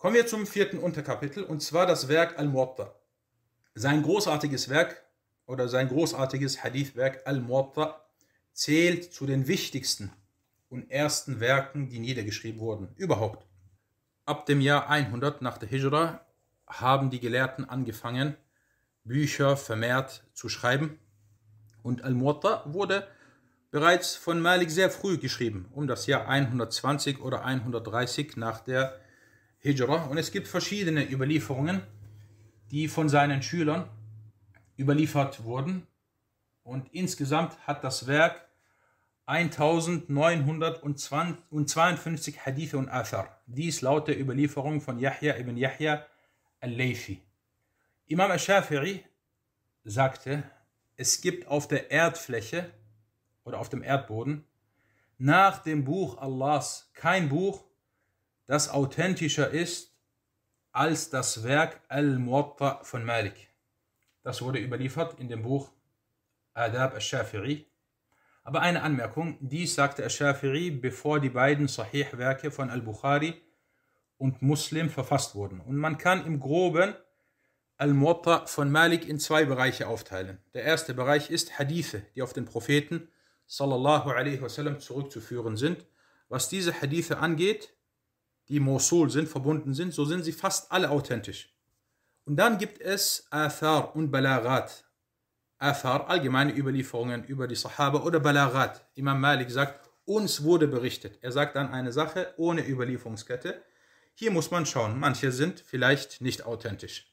Kommen wir zum vierten Unterkapitel und zwar das Werk Al-Muwatta. Sein großartiges Werk oder sein großartiges Hadith-Werk Al-Muwatta zählt zu den wichtigsten und ersten Werken, die niedergeschrieben wurden, überhaupt. Ab dem Jahr 100 nach der Hijra haben die Gelehrten angefangen, Bücher vermehrt zu schreiben und Al-Muwatta wurde bereits von Malik sehr früh geschrieben, um das Jahr 120 oder 130 nach der Hijra. Hijra. Und es gibt verschiedene Überlieferungen, die von seinen Schülern überliefert wurden. Und insgesamt hat das Werk 1952 Hadith und Athar. Dies laut der Überlieferung von Yahya ibn Yahya al-Layfi. Imam al-Shafi'i sagte, es gibt auf der Erdfläche oder auf dem Erdboden nach dem Buch Allahs kein Buch, das authentischer ist als das Werk Al-Muwatta von Malik. Das wurde überliefert in dem Buch Adab al-Shafi'i. Aber eine Anmerkung, dies sagte al-Shafi'i, bevor die beiden Sahih-Werke von al-Bukhari und Muslim verfasst wurden. Und man kann im Groben Al-Muwatta von Malik in zwei Bereiche aufteilen. Der erste Bereich ist Hadithe, die auf den Propheten sallallahu alaihi wasallam zurückzuführen sind. Was diese Hadithe angeht, die Mosul sind, verbunden sind, so sind sie fast alle authentisch. Und dann gibt es Athar und Balagat. Athar, allgemeine Überlieferungen über die Sahaba oder Balagat. Imam Malik sagt, uns wurde berichtet. Er sagt dann eine Sache ohne Überlieferungskette. Hier muss man schauen, manche sind vielleicht nicht authentisch.